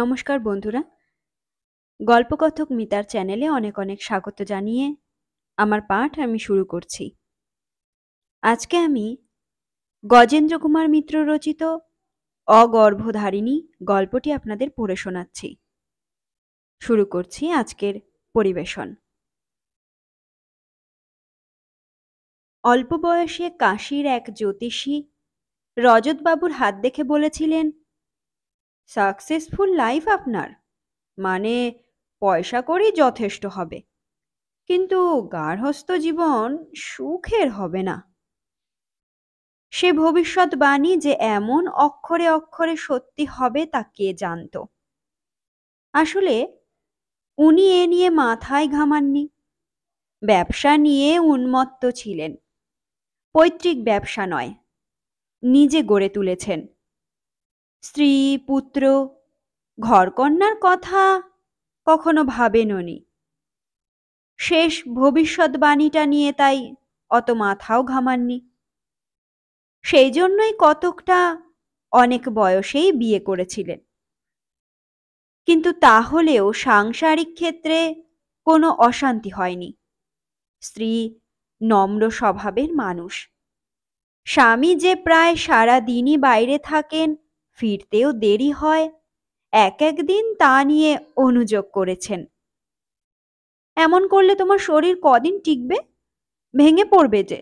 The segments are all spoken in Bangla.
নমস্কার বন্ধুরা গল্পকথক মিতার চ্যানেলে অনেক অনেক স্বাগত জানিয়ে আমার পাঠ আমি শুরু করছি আজকে আমি গজেন্দ্র কুমার মিত্র রচিত অগর্ভধারিণী গল্পটি আপনাদের পড়ে শোনাচ্ছি শুরু করছি আজকের পরিবেশন অল্প বয়সে কাশীর এক জ্যোতিষী রজতবাবুর হাত দেখে বলেছিলেন সাকসেসফুল লাইফ আপনার মানে পয়সা করি যথেষ্ট হবে কিন্তু গার্হস্থ জীবন সুখের হবে না সে ভবিষ্যৎবাণী যে এমন অক্ষরে অক্ষরে সত্যি হবে তা কে জানত আসলে উনি এ নিয়ে মাথায় ঘামাননি ব্যবসা নিয়ে উন্মত্ত ছিলেন পৈতৃক ব্যবসা নয় নিজে গড়ে তুলেছেন স্ত্রী পুত্র ঘরকন্যার কথা কখনো ভাবেন উনি শেষ ভবিষ্যৎবাণীটা নিয়ে তাই অত মাথাও ঘামাননি সেই জন্যই কতকটা অনেক বয়সেই বিয়ে করেছিলেন কিন্তু তাহলেও সাংসারিক ক্ষেত্রে কোনো অশান্তি হয়নি স্ত্রী নম্র স্বভাবের মানুষ স্বামী যে প্রায় সারা দিনই বাইরে থাকেন ফিরতেও দেরি হয় এক একদিন তা নিয়ে অনুযোগ করেছেন এমন করলে তোমার শরীর কদিন টিকবে ভেঙে পড়বে যে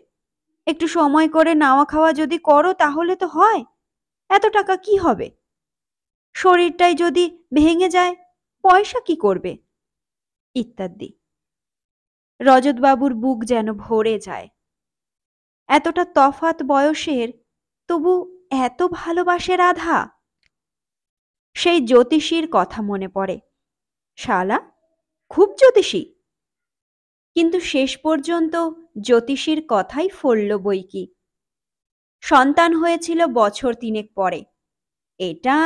একটু সময় করে নাওয়া খাওয়া যদি করো তাহলে তো হয় এত টাকা কি হবে শরীরটাই যদি ভেঙে যায় পয়সা কি করবে ইত্যাদি রজতবাবুর বুক যেন ভরে যায় এতটা তফাত বয়সের তবু এত ভালোবাসে রাধা সেই জ্যোতিষীর কথা মনে পড়ে শালা খুব জ্যোতিষী কিন্তু শেষ পর্যন্ত জ্যোতিষীর কথাই ফলল বই কি সন্তান হয়েছিল বছর তিনেক পরে এটা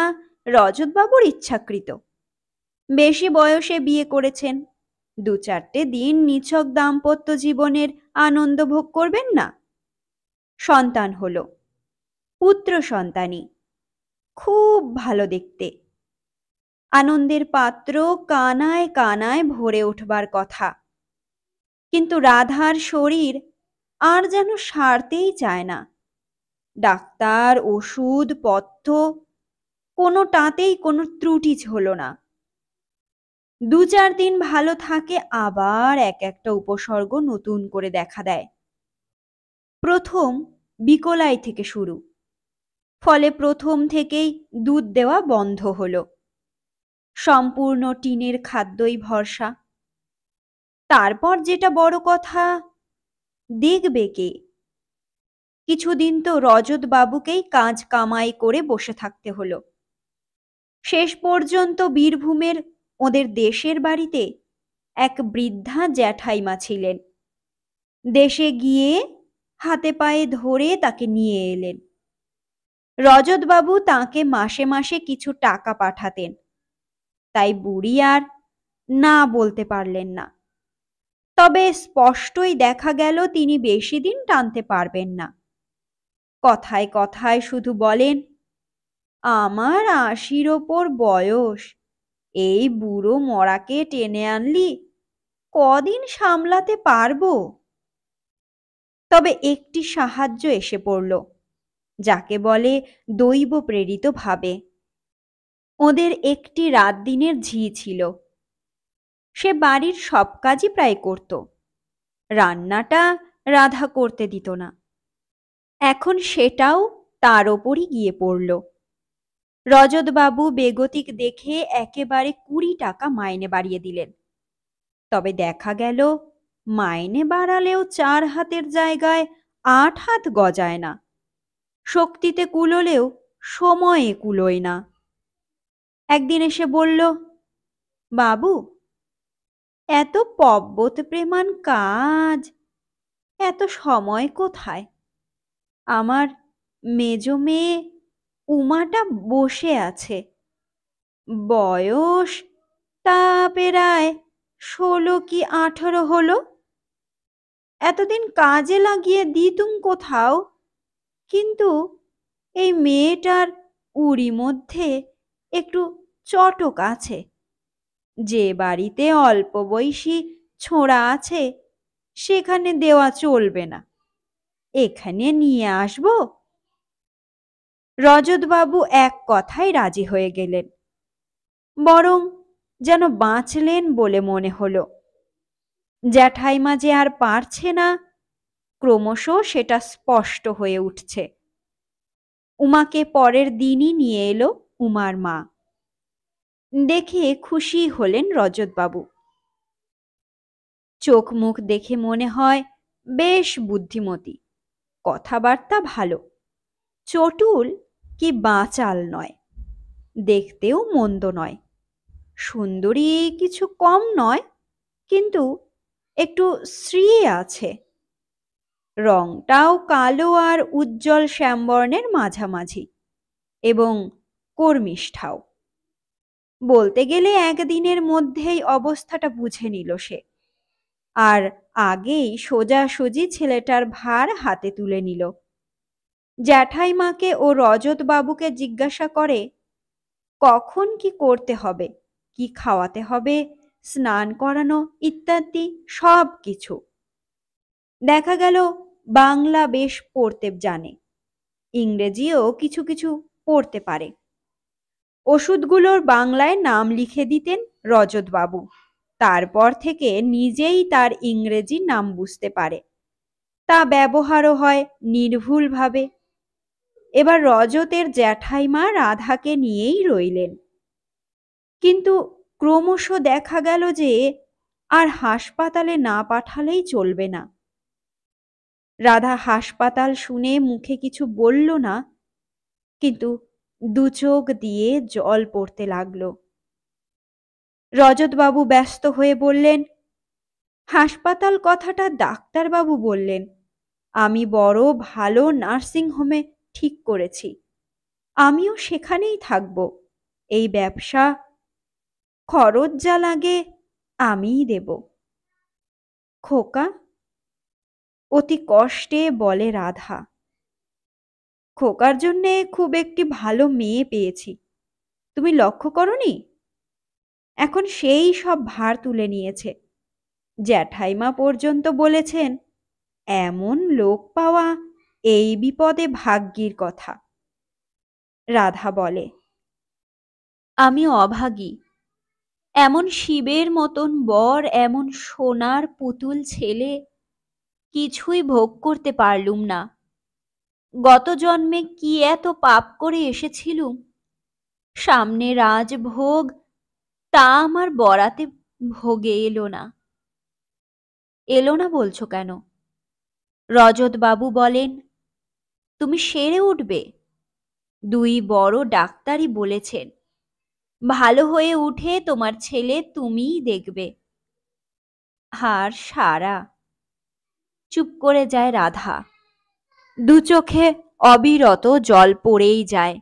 রজতবাবুর ইচ্ছাকৃত বেশি বয়সে বিয়ে করেছেন দু চারটে দিন নিছক দাম্পত্য জীবনের আনন্দ ভোগ করবেন না সন্তান হলো পুত্র সন্তানী খুব ভালো দেখতে আনন্দের পাত্র কানায় কানায় ভরে উঠবার কথা কিন্তু রাধার শরীর আর যেন সারতেই চায় না ডাক্তার ওষুধ পথ্য তাঁতেই কোনো ত্রুটি ঝোলো না দু চার দিন ভালো থাকে আবার এক একটা উপসর্গ নতুন করে দেখা দেয় প্রথম বিকলাই থেকে শুরু ফলে প্রথম থেকেই দুধ দেওয়া বন্ধ হলো সম্পূর্ণ টিনের খাদ্যই ভরসা তারপর যেটা বড় কথা দেখবে কে কিছুদিন তো রজত বাবুকেই কাজ কামাই করে বসে থাকতে হলো শেষ পর্যন্ত বীরভূমের ওদের দেশের বাড়িতে এক বৃদ্ধা জ্যাঠাইমা ছিলেন দেশে গিয়ে হাতে পায়ে ধরে তাকে নিয়ে এলেন রজতবাবু তাকে মাসে মাসে কিছু টাকা পাঠাতেন তাই বুড়ি আর না বলতে পারলেন না তবে স্পষ্টই দেখা গেল তিনি বেশি দিন টানতে পারবেন না কথায় কথায় শুধু বলেন আমার আশির ওপর বয়স এই বুড়ো মরাকে টেনে আনলি কদিন সামলাতে পারবো তবে একটি সাহায্য এসে পড়ল যাকে বলে দৈব প্রেরিতভাবে ওদের একটি রাত দিনের ঝি ছিল সে বাড়ির সব কাজই প্রায় করত রান্নাটা রাধা করতে দিত না এখন সেটাও তার ওপরই গিয়ে পড়ল রজতবাবু বেগতিক দেখে একেবারে কুড়ি টাকা মাইনে বাড়িয়ে দিলেন তবে দেখা গেল মাইনে বাড়ালেও চার হাতের জায়গায় আট হাত গজায় না শক্তিতে কুলোলেও সময়ে কুলোয় না একদিন এসে বলল বাবু এত পব্বত প্রেমান কাজ এত সময় কোথায় আমার মেজ মেয়ে উমাটা বসে আছে বয়স তা পেরায় ষোলো কি আঠেরো হলো এতদিন কাজে লাগিয়ে দিতুম কোথাও কিন্তু এই মেয়েটার উড়ি মধ্যে একটু চটক আছে যে বাড়িতে অল্প বয়সী ছোঁড়া আছে সেখানে দেওয়া চলবে না এখানে নিয়ে আসব রজতবাবু এক কথায় রাজি হয়ে গেলেন বরং যেন বাঁচলেন বলে মনে হলো জ্যাঠাইমা যে আর পারছে না ক্রমশ সেটা স্পষ্ট হয়ে উঠছে উমাকে পরের দিনই নিয়ে এলো উমার মা দেখে খুশি হলেন রজতবাবু চোখ মুখ দেখে মনে হয় বেশ বুদ্ধিমতী কথাবার্তা ভালো চটুল কি বাঁচাল নয় দেখতেও মন্দ নয় সুন্দরী কিছু কম নয় কিন্তু একটু শ্রী আছে রংটাও কালো আর উজ্জ্বল শ্যামবর্ণের মাঝামাঝি এবং কর্মিষ্ঠাও বলতে গেলে একদিনের মধ্যেই অবস্থাটা বুঝে নিল সে আর আগেই সোজাসুজি ছেলেটার ভার হাতে তুলে নিল জ্যাঠাইমাকে ও রজতবাবুকে জিজ্ঞাসা করে কখন কি করতে হবে কি খাওয়াতে হবে স্নান করানো ইত্যাদি সব কিছু দেখা গেল বাংলা বেশ পড়তে জানে ইংরেজিও কিছু কিছু পড়তে পারে ওষুধগুলোর বাংলায় নাম লিখে দিতেন রজতবাবু তারপর থেকে নিজেই তার ইংরেজি নাম বুঝতে পারে তা ব্যবহারও হয় নির্ভুলভাবে এবার রজতের জ্যাঠাইমা রাধাকে নিয়েই রইলেন কিন্তু ক্রমশ দেখা গেল যে আর হাসপাতালে না পাঠালেই চলবে না রাধা হাসপাতাল শুনে মুখে কিছু বলল না কিন্তু দু চোখ দিয়ে জল পড়তে লাগল রজতবাবু ব্যস্ত হয়ে বললেন হাসপাতাল কথাটা ডাক্তারবাবু বললেন আমি বড় ভালো নার্সিং হোমে ঠিক করেছি আমিও সেখানেই থাকব এই ব্যবসা খরচ যা লাগে আমিই দেব খোকা অতি কষ্টে বলে রাধা খোকার জন্যে খুব একটি ভালো মেয়ে পেয়েছি তুমি লক্ষ্য করনি এখন সেই সব ভার তুলে নিয়েছে জ্যাঠাইমা পর্যন্ত বলেছেন এমন লোক পাওয়া এই বিপদে ভাগ্যির কথা রাধা বলে আমি অভাগী এমন শিবের মতন বর এমন সোনার পুতুল ছেলে কিছুই ভোগ করতে পারলুম না গত জন্মে কি এত পাপ করে এসেছিলুম সামনে রাজভোগ তা আমার বরাতে ভোগে এলো না এলো না বলছো কেন রজতবাবু বলেন তুমি সেরে উঠবে দুই বড় ডাক্তারই বলেছেন ভালো হয়ে উঠে তোমার ছেলে তুমিই দেখবে আর সারা চুপ করে যায় রাধা দু চোখে অবিরত জল পড়েই যায়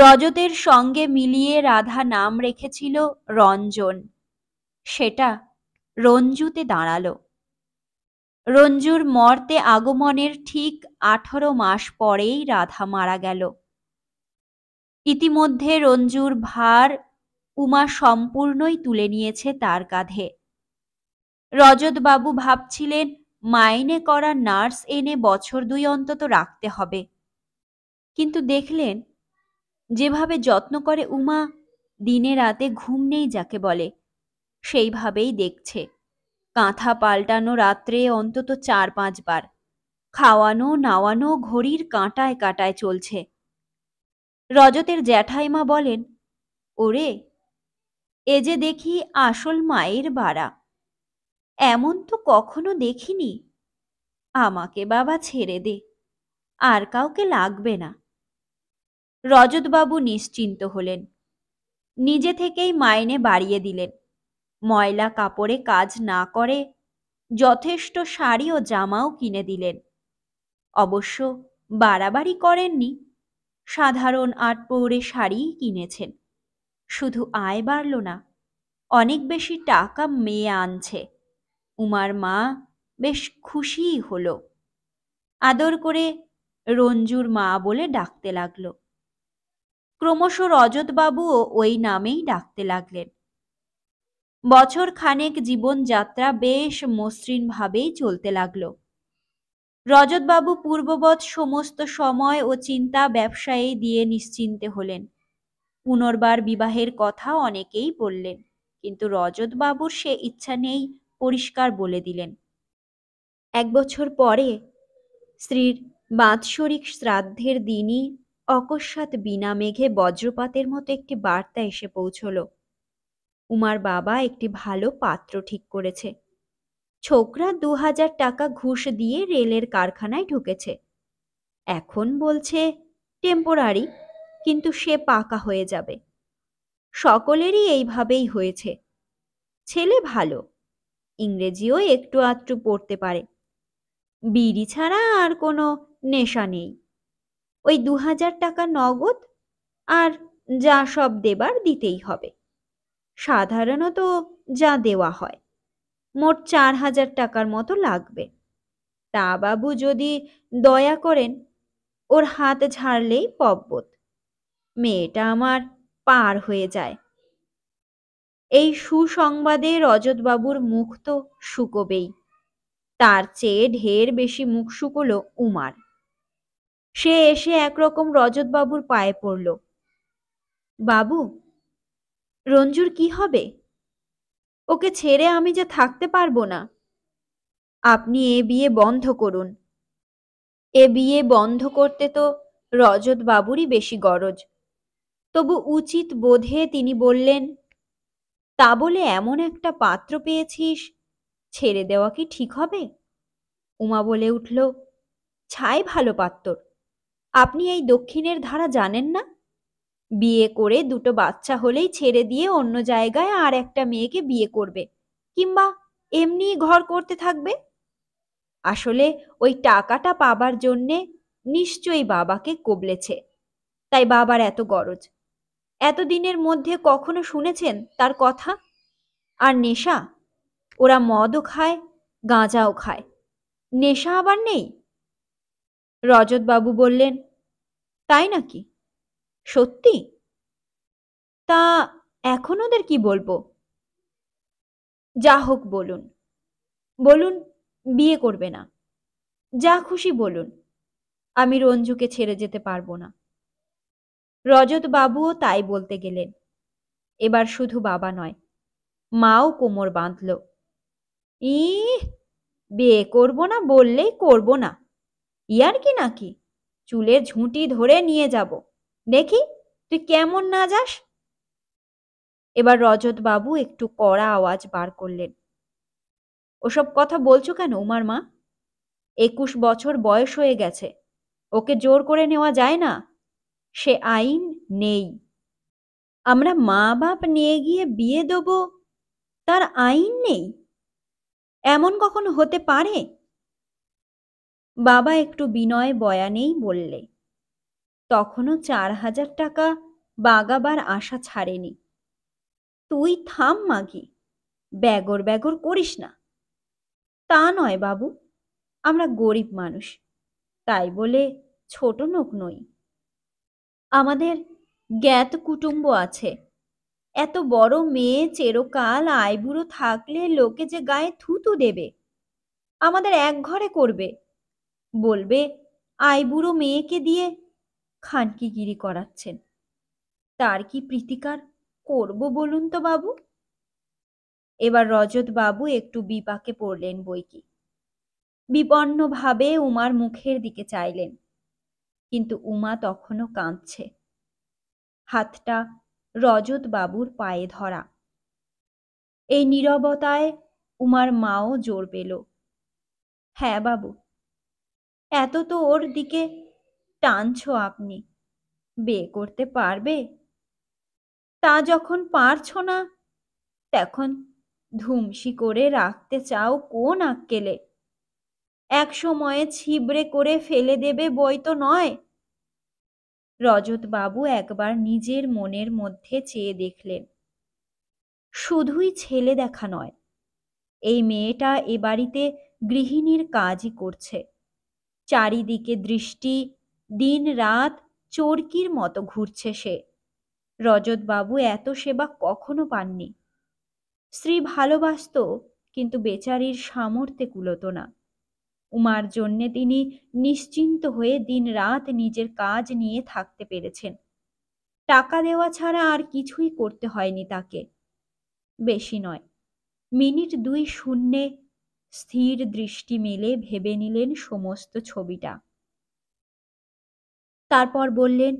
রজতের সঙ্গে মিলিয়ে রাধা নাম রেখেছিল রঞ্জন সেটা রঞ্জুতে দাঁড়ালো রঞ্জুর মর্তে আগমনের ঠিক আঠারো মাস পরেই রাধা মারা গেল ইতিমধ্যে রঞ্জুর ভার উমা সম্পূর্ণই তুলে নিয়েছে তার কাঁধে রজতবাবু ভাবছিলেন মাইনে করা নার্স এনে বছর দুই অন্তত রাখতে হবে কিন্তু দেখলেন যেভাবে যত্ন করে উমা দিনে রাতে ঘুম নেই যাকে বলে সেইভাবেই দেখছে কাঁথা পাল্টানো রাত্রে অন্তত চার পাঁচবার খাওয়ানো নাওয়ানো ঘড়ির কাঁটায় কাঁটায় চলছে রজতের জ্যাঠাইমা বলেন ওরে এ যে দেখি আসল মায়ের বাড়া এমন তো কখনো দেখিনি আমাকে বাবা ছেড়ে দে আর কাউকে লাগবে না রজতবাবু নিশ্চিন্ত হলেন নিজে থেকেই মাইনে বাড়িয়ে দিলেন ময়লা কাপড়ে কাজ না করে যথেষ্ট শাড়ি ও জামাও কিনে দিলেন অবশ্য বাড়াবাড়ি করেননি সাধারণ আট পৌরে শাড়িই কিনেছেন শুধু আয় বাড়ল না অনেক বেশি টাকা মেয়ে আনছে উমার মা বেশ খুশিই হলো আদর করে রঞ্জুর মা বলে ডাকতে লাগলো ক্রমশ রজতবাবুও ওই নামেই ডাকতে লাগলেন বছর খানেক জীবনযাত্রা বেশ মসৃণভাবেই চলতে লাগলো রজতবাবু পূর্ববৎ সমস্ত সময় ও চিন্তা ব্যবসায়ে দিয়ে নিশ্চিন্তে হলেন পুনর্বার বিবাহের কথা অনেকেই বললেন কিন্তু রজতবাবুর সে ইচ্ছা নেই পরিষ্কার বলে দিলেন এক বছর পরে স্ত্রীর বাৎসরিক শ্রাদ্ধের দিনই অকস্মাৎ বিনা মেঘে বজ্রপাতের মতো একটি বার্তা এসে পৌঁছল উমার বাবা একটি ভালো পাত্র ঠিক করেছে ছোকরা দু হাজার টাকা ঘুষ দিয়ে রেলের কারখানায় ঢুকেছে এখন বলছে টেম্পোরারি কিন্তু সে পাকা হয়ে যাবে সকলেরই এইভাবেই হয়েছে ছেলে ভালো ইংরেজিও একটু আধটু পড়তে পারে বিড়ি ছাড়া আর কোনো নেশা নেই ওই দু হাজার টাকা নগদ আর যা সব দেবার দিতেই হবে সাধারণত যা দেওয়া হয় মোট চার হাজার টাকার মতো লাগবে তা বাবু যদি দয়া করেন ওর হাত ঝাড়লেই পব্বত মেয়েটা আমার পার হয়ে যায় এই সুসংবাদে রজতবাবুর মুখ তো শুকোবেই তার চেয়ে ঢের বেশি মুখ শুকল উমার সে এসে একরকম রজতবাবুর পায়ে পড়ল বাবু রঞ্জুর কি হবে ওকে ছেড়ে আমি যে থাকতে পারবো না আপনি এ বিয়ে বন্ধ করুন এ বিয়ে বন্ধ করতে তো রজতবাবুরই বেশি গরজ তবু উচিত বোধে তিনি বললেন তা বলে এমন একটা পাত্র পেয়েছিস ছেড়ে দেওয়া কি ঠিক হবে উমা বলে উঠল ছাই ভালো পাত্র আপনি এই দক্ষিণের ধারা জানেন না বিয়ে করে দুটো বাচ্চা হলেই ছেড়ে দিয়ে অন্য জায়গায় আর একটা মেয়েকে বিয়ে করবে কিংবা এমনি ঘর করতে থাকবে আসলে ওই টাকাটা পাবার জন্যে নিশ্চয়ই বাবাকে কবলেছে তাই বাবার এত গরজ এতদিনের মধ্যে কখনো শুনেছেন তার কথা আর নেশা ওরা মদও খায় গাঁজাও খায় নেশা আবার নেই রজতবাবু বললেন তাই নাকি সত্যি তা এখন ওদের কি বলবো যা হোক বলুন বলুন বিয়ে করবে না যা খুশি বলুন আমি রঞ্জুকে ছেড়ে যেতে পারবো না রজতবাবুও তাই বলতে গেলেন এবার শুধু বাবা নয় মাও কোমর বাঁধল ই বিয়ে করব না বললেই করব না ইয়ার কি নাকি চুলের ঝুঁটি ধরে নিয়ে যাব দেখি তুই কেমন না যাস এবার রজতবাবু একটু কড়া আওয়াজ বার করলেন ওসব কথা বলছো কেন উমার মা একুশ বছর বয়স হয়ে গেছে ওকে জোর করে নেওয়া যায় না সে আইন নেই আমরা মা বাপ নিয়ে গিয়ে বিয়ে দেব তার আইন নেই এমন কখনো হতে পারে বাবা একটু বিনয় বয়ানেই বললে তখনও চার হাজার টাকা বাগাবার আশা ছাড়েনি তুই থাম মাগি ব্যাগর ব্যাগর করিস না তা নয় বাবু আমরা গরিব মানুষ তাই বলে ছোট নোক নই আমাদের জ্ঞাত কুটুম্ব আছে এত বড় মেয়ে চেরকাল আইবুড়ো থাকলে লোকে যে গায়ে থুতু দেবে আমাদের এক ঘরে করবে বলবে আইবুড়ো মেয়েকে দিয়ে খানকিগিরি করাচ্ছেন তার কি প্রীতিকার করব বলুন তো বাবু এবার রজত বাবু একটু বিপাকে পড়লেন বইকি বিপন্নভাবে উমার মুখের দিকে চাইলেন কিন্তু উমা তখনও কাঁদছে হাতটা রজত বাবুর পায়ে ধরা এই নীরবতায় উমার মাও জোর পেল হ্যাঁ বাবু এত তো ওর দিকে টানছ আপনি বিয়ে করতে পারবে তা যখন পারছ না তখন ধুমসি করে রাখতে চাও কোন আক্কেলে এক সময়ে ছিবড়ে করে ফেলে দেবে বই তো নয় রজত বাবু একবার নিজের মনের মধ্যে চেয়ে দেখলেন শুধুই ছেলে দেখা নয় এই মেয়েটা এ বাড়িতে গৃহিণীর কাজই করছে চারিদিকে দৃষ্টি দিন রাত চোরকির মতো ঘুরছে সে রজত বাবু এত সেবা কখনো পাননি শ্রী ভালোবাসত কিন্তু বেচারির সামর্থ্যে কুলত না উমার জন্যে তিনি নিশ্চিন্ত হয়ে দিন রাত নিজের কাজ নিয়ে থাকতে পেরেছেন টাকা দেওয়া ছাড়া আর কিছুই করতে হয়নি তাকে বেশি নয় মিনিট দুই শূন্যে স্থির দৃষ্টি মেলে ভেবে নিলেন সমস্ত ছবিটা তারপর বললেন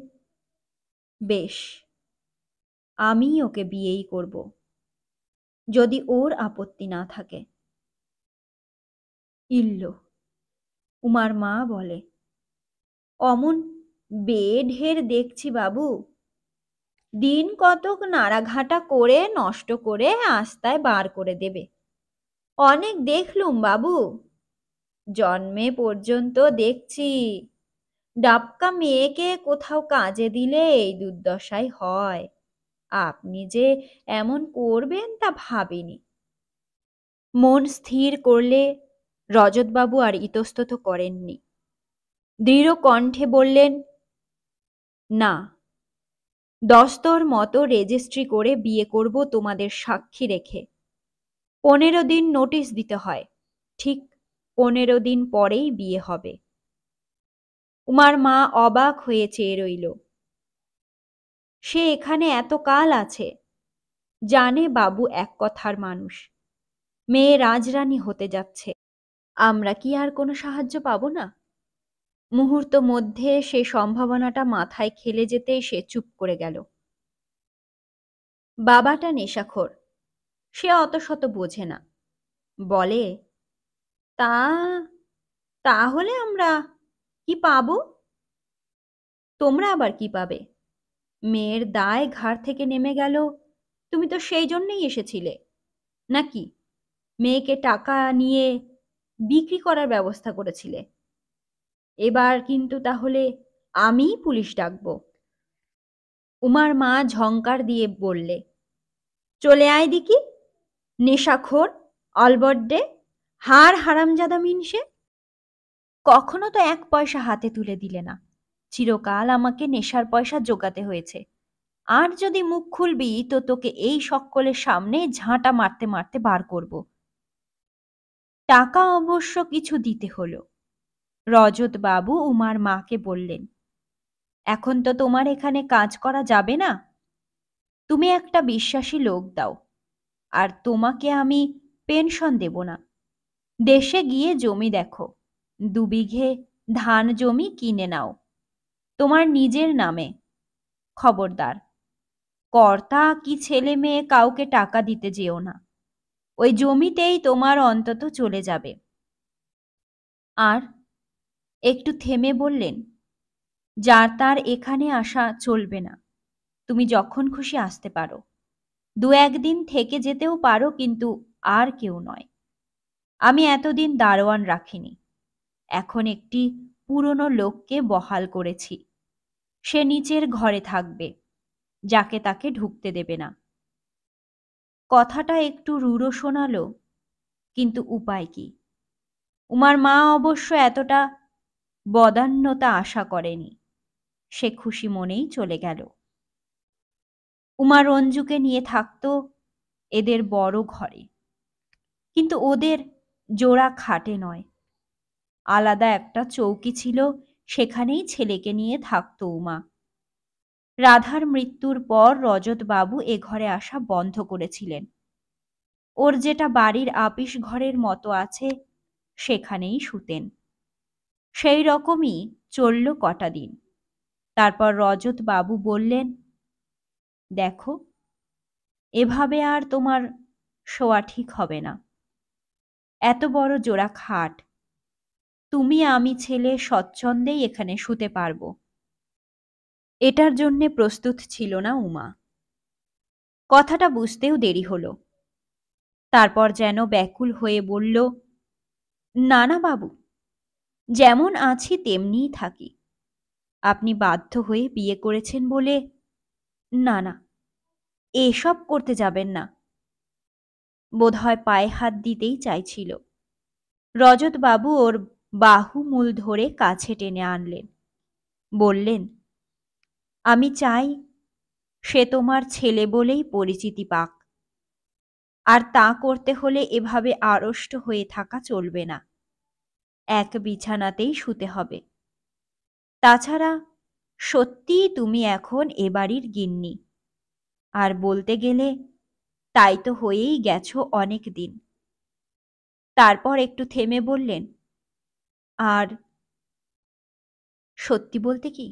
বেশ আমি ওকে বিয়েই করব যদি ওর আপত্তি না থাকে ইল্লো উমার মা বলে অমন বেঢের দেখছি বাবু দিন কতক নাড়াঘাটা করে নষ্ট করে আস্তায় বার করে দেবে অনেক দেখলুম বাবু জন্মে পর্যন্ত দেখছি ডাবকা মেয়েকে কোথাও কাজে দিলে এই দুর্দশাই হয় আপনি যে এমন করবেন তা ভাবিনি মন স্থির করলে রজতবাবু আর ইতস্তত করেননি দৃঢ় কণ্ঠে বললেন না দস্তর মতো রেজিস্ট্রি করে বিয়ে করব তোমাদের সাক্ষী রেখে পনেরো দিন নোটিশ দিতে হয় ঠিক পনেরো দিন পরেই বিয়ে হবে উমার মা অবাক হয়ে চেয়ে রইল সে এখানে এত কাল আছে জানে বাবু এক কথার মানুষ মেয়ে রাজরানী হতে যাচ্ছে আমরা কি আর কোনো সাহায্য পাব না মুহূর্ত মধ্যে সে সম্ভাবনাটা মাথায় খেলে যেতেই সে চুপ করে গেল বাবাটা নেশাখোর সে অত শত বোঝে না বলে তা তাহলে আমরা কি পাব তোমরা আবার কি পাবে মেয়ের দায় ঘাড় থেকে নেমে গেল তুমি তো সেই জন্যেই এসেছিলে নাকি মেয়েকে টাকা নিয়ে বিক্রি করার ব্যবস্থা করেছিলে এবার কিন্তু তাহলে আমি পুলিশ ডাকব উমার মা ঝঙ্কার দিয়ে বললে চলে আয় দিকি নেশাখোর অলবড্ডে হার হারামজাদা মিনসে কখনো তো এক পয়সা হাতে তুলে দিলে না চিরকাল আমাকে নেশার পয়সা জোগাতে হয়েছে আর যদি মুখ খুলবি তো তোকে এই সকলের সামনে ঝাঁটা মারতে মারতে বার করবো টাকা অবশ্য কিছু দিতে হলো রজতবাবু উমার মাকে বললেন এখন তো তোমার এখানে কাজ করা যাবে না তুমি একটা বিশ্বাসী লোক দাও আর তোমাকে আমি পেনশন দেব না দেশে গিয়ে জমি দেখো দুবিঘে ধান জমি কিনে নাও তোমার নিজের নামে খবরদার কর্তা কি ছেলে মেয়ে কাউকে টাকা দিতে যেও না ওই জমিতেই তোমার অন্তত চলে যাবে আর একটু থেমে বললেন যার তার এখানে আসা চলবে না তুমি যখন খুশি আসতে পারো দু একদিন থেকে যেতেও পারো কিন্তু আর কেউ নয় আমি এতদিন দারোয়ান রাখিনি এখন একটি পুরনো লোককে বহাল করেছি সে নিচের ঘরে থাকবে যাকে তাকে ঢুকতে দেবে না কথাটা একটু রুড়ো শোনালো কিন্তু উপায় কি উমার মা অবশ্য এতটা বদান্যতা আশা করেনি সে খুশি মনেই চলে গেল উমা রঞ্জুকে নিয়ে থাকত এদের বড় ঘরে কিন্তু ওদের জোড়া খাটে নয় আলাদা একটা চৌকি ছিল সেখানেই ছেলেকে নিয়ে থাকত উমা রাধার মৃত্যুর পর রজতবাবু এ ঘরে আসা বন্ধ করেছিলেন ওর যেটা বাড়ির আপিস ঘরের মতো আছে সেখানেই শুতেন সেই রকমই চলল কটা দিন তারপর রজতবাবু বললেন দেখো এভাবে আর তোমার শোয়া ঠিক হবে না এত বড় জোড়া খাট তুমি আমি ছেলে স্বচ্ছন্দেই এখানে শুতে পারবো এটার জন্যে প্রস্তুত ছিল না উমা কথাটা বুঝতেও দেরি হল তারপর যেন ব্যাকুল হয়ে বলল না না বাবু যেমন আছি তেমনিই থাকি আপনি বাধ্য হয়ে বিয়ে করেছেন বলে না না এসব করতে যাবেন না বোধহয় পায়ে হাত দিতেই চাইছিল রজতবাবু ওর বাহুমূল ধরে কাছে টেনে আনলেন বললেন আমি চাই সে তোমার ছেলে বলেই পরিচিতি পাক আর তা করতে হলে এভাবে আড়ষ্ট হয়ে থাকা চলবে না এক বিছানাতেই শুতে হবে তাছাড়া সত্যিই তুমি এখন এ বাড়ির গিন্নি আর বলতে গেলে তাই তো হয়েই গেছো অনেক দিন তারপর একটু থেমে বললেন আর সত্যি বলতে কি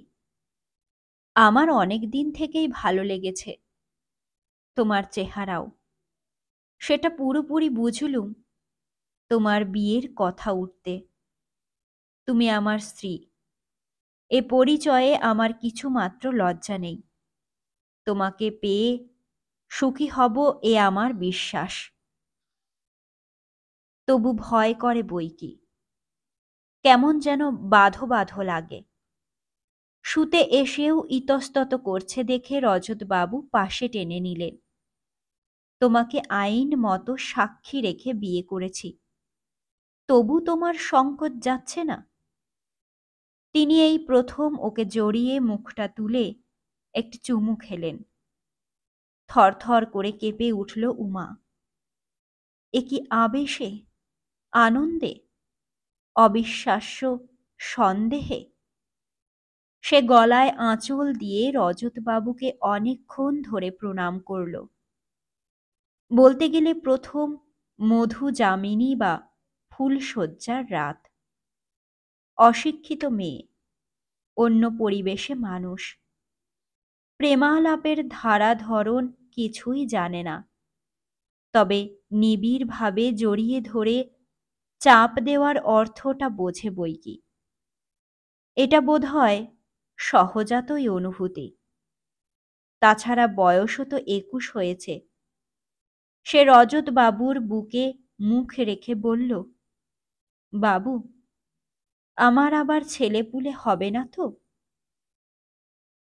আমার অনেক দিন থেকেই ভালো লেগেছে তোমার চেহারাও সেটা পুরোপুরি বুঝলুম তোমার বিয়ের কথা উঠতে তুমি আমার স্ত্রী এ পরিচয়ে আমার কিছু মাত্র লজ্জা নেই তোমাকে পেয়ে সুখী হব এ আমার বিশ্বাস তবু ভয় করে বই কি কেমন যেন বাধো বাধো লাগে শুতে এসেও ইতস্তত করছে দেখে রজতবাবু পাশে টেনে নিলেন তোমাকে আইন মতো সাক্ষী রেখে বিয়ে করেছি তবু তোমার সংকট যাচ্ছে না তিনি এই প্রথম ওকে জড়িয়ে মুখটা তুলে একটি চুমু খেলেন থরথর করে কেঁপে উঠল উমা এ কি আবেশে আনন্দে অবিশ্বাস্য সন্দেহে সে গলায় আঁচল দিয়ে রজতবাবুকে অনেকক্ষণ ধরে প্রণাম করল বলতে গেলে প্রথম মধু যামিনী বা ফুলশয্যার রাত অশিক্ষিত মেয়ে অন্য পরিবেশে মানুষ প্রেমালাপের ধারা ধরন কিছুই জানে না তবে নিবিড়ভাবে জড়িয়ে ধরে চাপ দেওয়ার অর্থটা বোঝে বই কি এটা বোধ হয় সহজাতই অনুভূতি তাছাড়া বয়সও তো একুশ হয়েছে সে রজত বাবুর বুকে মুখ রেখে বলল বাবু আমার আবার ছেলে পুলে হবে না তো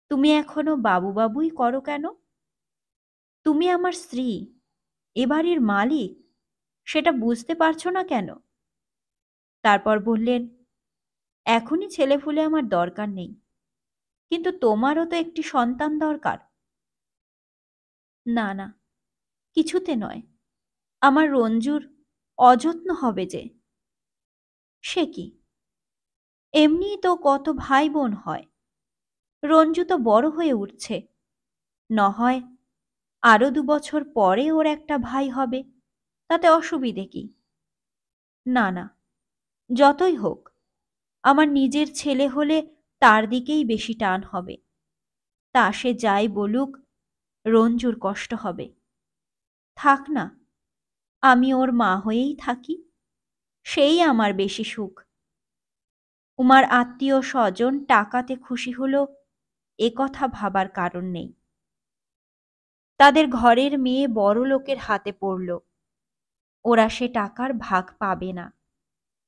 তুমি এখনো বাবু বাবুই করো কেন তুমি আমার স্ত্রী এ বাড়ির মালিক সেটা বুঝতে পারছো না কেন তারপর বললেন এখনই ছেলে ফুলে আমার দরকার নেই কিন্তু তোমারও তো একটি সন্তান দরকার না না কিছুতে নয় আমার রঞ্জুর অযত্ন হবে যে সে কি এমনি তো কত ভাই বোন হয় রঞ্জু তো বড় হয়ে উঠছে ন হয় আরও দু বছর পরে ওর একটা ভাই হবে তাতে অসুবিধে কি না না যতই হোক আমার নিজের ছেলে হলে তার দিকেই বেশি টান হবে তা সে যাই বলুক রঞ্জুর কষ্ট হবে থাক না আমি ওর মা হয়েই থাকি সেই আমার বেশি সুখ উমার আত্মীয় স্বজন টাকাতে খুশি হলো এ কথা ভাবার কারণ নেই তাদের ঘরের মেয়ে বড় লোকের হাতে পড়ল ওরা সে টাকার ভাগ পাবে না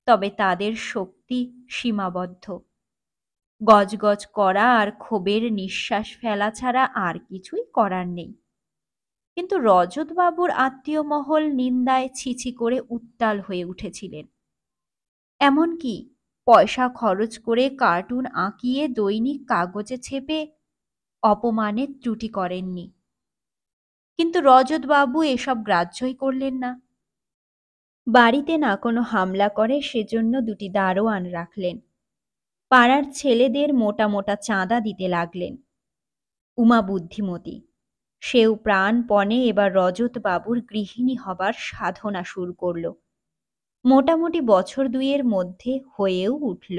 তবে তাদের শক্তি সীমাবদ্ধ গজগজ করা আর ক্ষোভের নিঃশ্বাস ফেলা ছাড়া আর কিছুই করার নেই কিন্তু রজতবাবুর আত্মীয় মহল নিন্দায় ছিছি করে উত্তাল হয়ে উঠেছিলেন এমনকি পয়সা খরচ করে কার্টুন আঁকিয়ে দৈনিক কাগজে ছেপে অপমানে ত্রুটি করেননি কিন্তু রজতবাবু এসব গ্রাহ্যই করলেন না বাড়িতে না কোনো হামলা করে সেজন্য দুটি দারোয়ান রাখলেন পাড়ার ছেলেদের মোটা মোটা চাঁদা দিতে লাগলেন উমা বুদ্ধিমতী সেও প্রাণপণে এবার রজতবাবুর গৃহিণী হবার সাধনা শুরু করল মোটামুটি বছর দুইয়ের মধ্যে হয়েও উঠল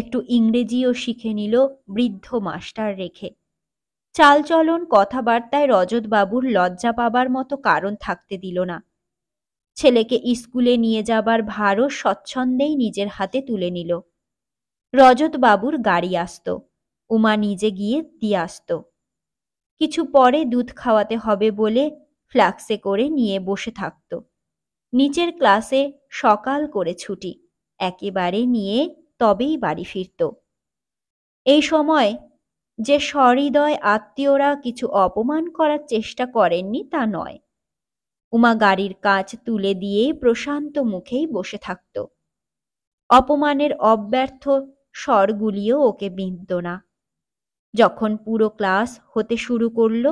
একটু ইংরেজিও শিখে নিল বৃদ্ধ মাস্টার রেখে চালচলন কথাবার্তায় রজতবাবুর লজ্জা পাবার মতো কারণ থাকতে দিল না ছেলেকে স্কুলে নিয়ে যাবার ভারও স্বচ্ছন্দেই নিজের হাতে তুলে নিল রজতবাবুর গাড়ি আসত উমা নিজে গিয়ে দিয়ে আসত কিছু পরে দুধ খাওয়াতে হবে বলে ফ্ল্যাক্সে করে নিয়ে বসে থাকত নিচের ক্লাসে সকাল করে ছুটি একেবারে নিয়ে তবেই বাড়ি ফিরত এই সময় যে সহৃদয় আত্মীয়রা কিছু অপমান করার চেষ্টা করেননি তা নয় উমা গাড়ির কাজ তুলে দিয়ে প্রশান্ত মুখেই বসে থাকত অপমানের অব্যর্থ স্বরগুলিও ওকে বিঁধত না যখন পুরো ক্লাস হতে শুরু করল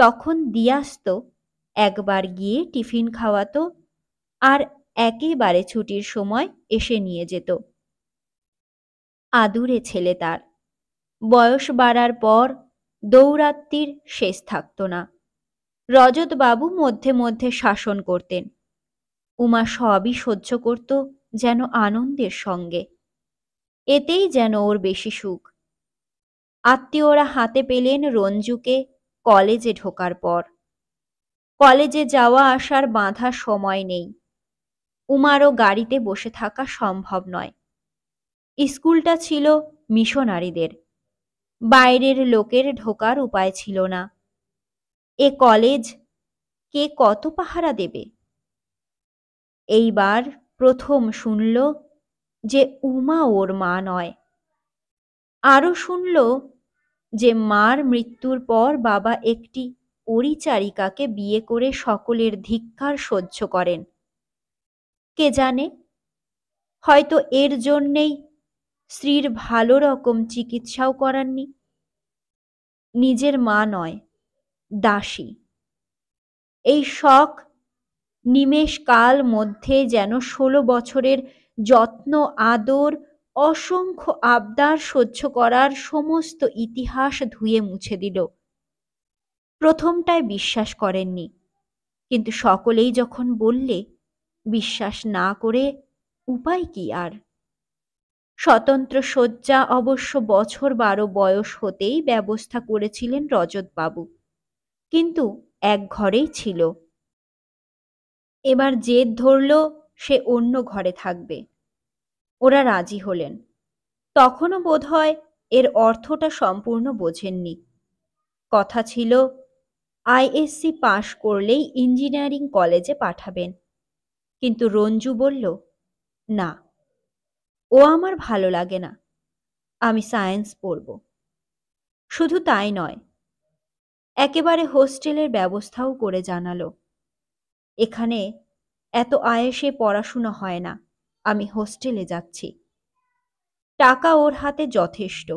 তখন দিয়াস্ত একবার গিয়ে টিফিন খাওয়াতো আর একেবারে ছুটির সময় এসে নিয়ে যেত আদুরে ছেলে তার বয়স বাড়ার পর দৌরাত্মির শেষ থাকত না রজতবাবু মধ্যে মধ্যে শাসন করতেন উমা সবই সহ্য করত যেন আনন্দের সঙ্গে এতেই যেন ওর বেশি সুখ আত্মীয়রা হাতে পেলেন রঞ্জুকে কলেজে ঢোকার পর কলেজে যাওয়া আসার বাঁধা সময় নেই উমারও গাড়িতে বসে থাকা সম্ভব নয় স্কুলটা ছিল মিশনারিদের বাইরের লোকের ঢোকার উপায় ছিল না এ কলেজ কে কত পাহারা দেবে এইবার প্রথম শুনল যে উমা ওর মা নয় আরও শুনল যে মার মৃত্যুর পর বাবা একটি পরিচারিকাকে বিয়ে করে সকলের ধিক্ষার সহ্য করেন কে জানে হয়তো এর জন্যেই স্ত্রীর ভালো রকম চিকিৎসাও করাননি নিজের মা নয় দাসী এই শখ নিমেষকাল মধ্যে যেন ষোলো বছরের যত্ন আদর অসংখ্য আবদার সহ্য করার সমস্ত ইতিহাস ধুয়ে মুছে দিল প্রথমটায় বিশ্বাস করেননি কিন্তু সকলেই যখন বললে বিশ্বাস না করে উপায় কি আর স্বতন্ত্র শয্যা অবশ্য বছর বারো বয়স হতেই ব্যবস্থা করেছিলেন রজতবাবু কিন্তু এক ঘরেই ছিল এবার জেদ ধরল সে অন্য ঘরে থাকবে ওরা রাজি হলেন তখনও বোধ হয় এর অর্থটা সম্পূর্ণ বোঝেননি কথা ছিল আইএসসি পাশ করলেই ইঞ্জিনিয়ারিং কলেজে পাঠাবেন কিন্তু রঞ্জু বলল না ও আমার ভালো লাগে না আমি সায়েন্স পড়ব শুধু তাই নয় একেবারে হোস্টেলের ব্যবস্থাও করে জানালো এখানে এত আয়েসে পড়াশুনো হয় না আমি হোস্টেলে যাচ্ছি টাকা ওর হাতে যথেষ্ট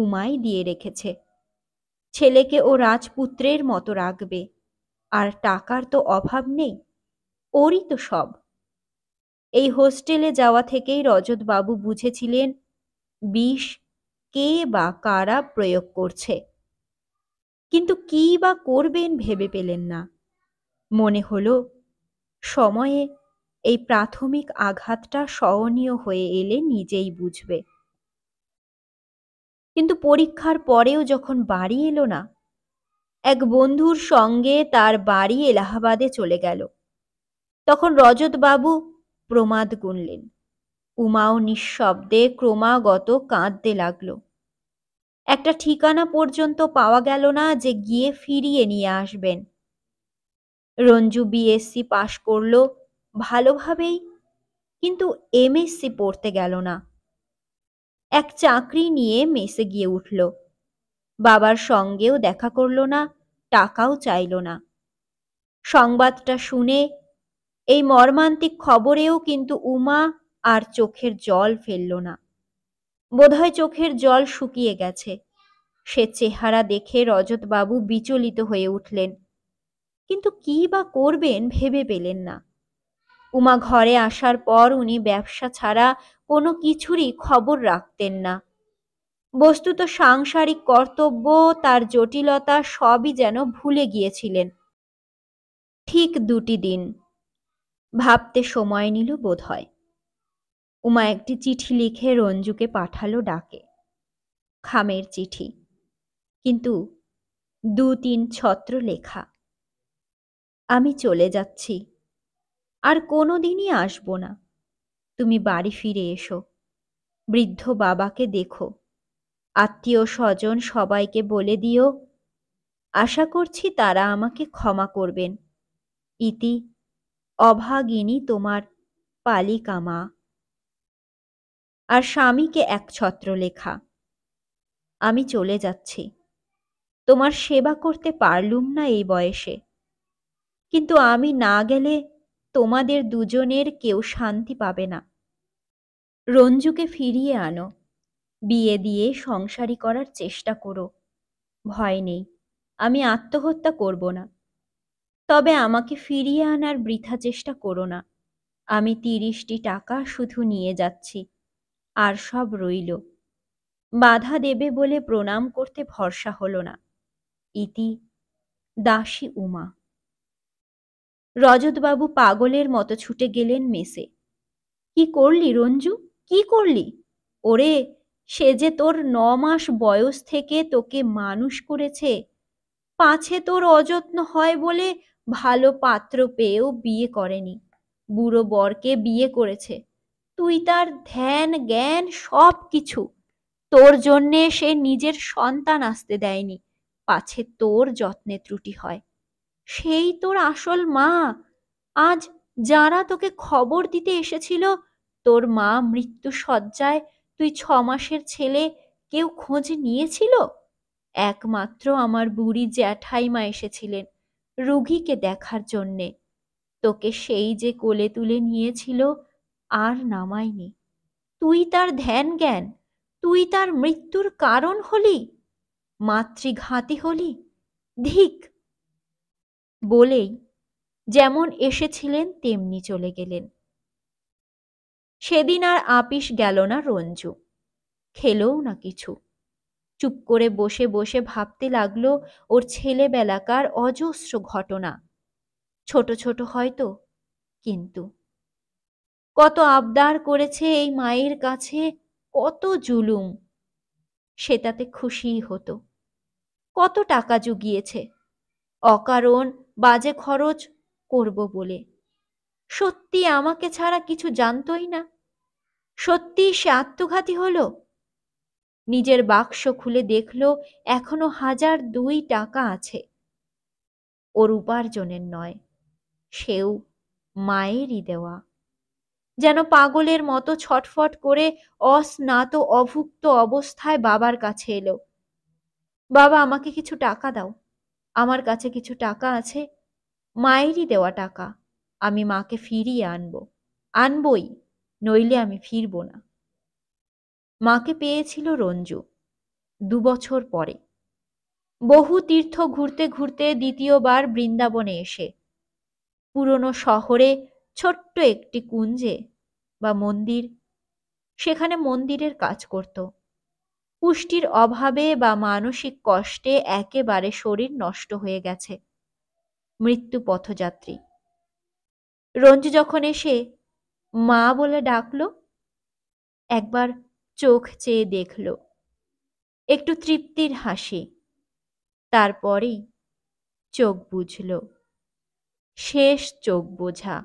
উমাই দিয়ে রেখেছে ছেলেকে ও রাজপুত্রের মতো রাখবে আর টাকার তো অভাব নেই ওরই তো সব এই হোস্টেলে যাওয়া থেকেই রজতবাবু বুঝেছিলেন বিষ কে বা কারা প্রয়োগ করছে কিন্তু কি বা করবেন ভেবে পেলেন না মনে হলো সময়ে এই প্রাথমিক আঘাতটা সহনীয় হয়ে এলে নিজেই বুঝবে কিন্তু পরীক্ষার পরেও যখন বাড়ি এলো না এক বন্ধুর সঙ্গে তার বাড়ি এলাহাবাদে চলে গেল তখন রজতবাবু প্রমাদ গুনলেন উমাও নিঃশব্দে ক্রমাগত কাঁদতে লাগল একটা ঠিকানা পর্যন্ত পাওয়া গেল না যে গিয়ে ফিরিয়ে নিয়ে আসবেন রঞ্জু বিএসসি পাশ করলো ভালোভাবেই কিন্তু এমএসসি পড়তে গেল না এক চাকরি নিয়ে মেসে গিয়ে উঠল বাবার সঙ্গেও দেখা করল না টাকাও চাইল না সংবাদটা শুনে এই মর্মান্তিক খবরেও কিন্তু উমা আর চোখের জল ফেলল না বোধহয় চোখের জল শুকিয়ে গেছে সে চেহারা দেখে রজতবাবু বিচলিত হয়ে উঠলেন কিন্তু কি বা করবেন ভেবে পেলেন না উমা ঘরে আসার পর উনি ব্যবসা ছাড়া কোনো কিছুরই খবর রাখতেন না বস্তুত সাংসারিক কর্তব্য তার জটিলতা সবই যেন ভুলে গিয়েছিলেন ঠিক দুটি দিন ভাবতে সময় নিল বোধ হয় উমা একটি চিঠি লিখে রঞ্জুকে পাঠালো ডাকে খামের চিঠি কিন্তু দু তিন ছত্র লেখা আমি চলে যাচ্ছি আর কোনো দিনই আসবো না তুমি বাড়ি ফিরে এসো বৃদ্ধ বাবাকে দেখো আত্মীয় স্বজন সবাইকে বলে দিও আশা করছি তারা আমাকে ক্ষমা করবেন ইতি অভাগিনী তোমার পালিকা মা আর স্বামীকে এক ছত্র লেখা আমি চলে যাচ্ছি তোমার সেবা করতে পারলুম না এই বয়সে কিন্তু আমি না গেলে তোমাদের দুজনের কেউ শান্তি পাবে না রঞ্জুকে ফিরিয়ে আনো বিয়ে দিয়ে সংসারী করার চেষ্টা করো ভয় নেই আমি আত্মহত্যা করব না তবে আমাকে ফিরিয়ে আনার বৃথা চেষ্টা করো না আমি তিরিশটি টাকা শুধু নিয়ে যাচ্ছি আর সব রইল বাধা দেবে বলে প্রণাম করতে ভরসা হলো না ইতি দাসী উমা রজতবাবু পাগলের মতো ছুটে গেলেন মেসে কি করলি রঞ্জু কি করলি ওরে সে যে তোর ন মাস বয়স থেকে তোকে মানুষ করেছে পাছে তোর অযত্ন হয় বলে ভালো পাত্র পেয়েও বিয়ে করেনি বুড়ো বরকে বিয়ে করেছে তুই তার ধ্যান জ্ঞান সব কিছু তোর জন্যে সে নিজের সন্তান আসতে দেয়নি পাছে তোর যত্নে ত্রুটি হয় সেই তোর আসল মা আজ যারা তোকে খবর দিতে এসেছিল তোর মা মৃত্যু সজ্জায় তুই ছ মাসের ছেলে কেউ খোঁজ নিয়েছিল একমাত্র আমার বুড়ি জ্যাঠাইমা এসেছিলেন রুগীকে দেখার জন্যে তোকে সেই যে কোলে তুলে নিয়েছিল আর নামায়নি তুই তার ধ্যান জ্ঞান তুই তার মৃত্যুর কারণ হলি মাতৃঘাতী হলি ধিক বলেই যেমন এসেছিলেন তেমনি চলে গেলেন সেদিন আর আপিস গেল না রঞ্জু খেলেও না কিছু চুপ করে বসে বসে ভাবতে লাগলো ওর ছেলেবেলাকার অজস্র ঘটনা ছোট ছোট হয়তো কিন্তু কত আবদার করেছে এই মায়ের কাছে কত জুলুম সে তাতে খুশিই হতো কত টাকা জুগিয়েছে অকারণ বাজে খরচ করব বলে সত্যি আমাকে ছাড়া কিছু জানতই না সত্যি সে আত্মঘাতী হলো নিজের বাক্স খুলে দেখল এখনো হাজার দুই টাকা আছে ওর উপার্জনের নয় সেও মায়েরই দেওয়া যেন পাগলের মতো ছটফট করে অস্নাত অভুক্ত অবস্থায় বাবার কাছে এলো বাবা আমাকে কিছু টাকা দাও আমার কাছে কিছু টাকা আছে মায়েরই দেওয়া টাকা আমি মাকে ফিরিয়ে আনব আনবই নইলে আমি ফিরব না মাকে পেয়েছিল রঞ্জু দুবছর পরে বহু তীর্থ ঘুরতে ঘুরতে দ্বিতীয়বার বৃন্দাবনে এসে পুরনো শহরে ছোট্ট একটি কুঞ্জে বা মন্দির সেখানে মন্দিরের কাজ করতো পুষ্টির অভাবে বা মানসিক কষ্টে একেবারে শরীর নষ্ট হয়ে গেছে মৃত্যু পথযাত্রী রঞ্জু যখন এসে মা বলে ডাকল একবার চোখ চেয়ে দেখল একটু তৃপ্তির হাসি তারপরেই চোখ বুঝল শেষ চোখ বোঝা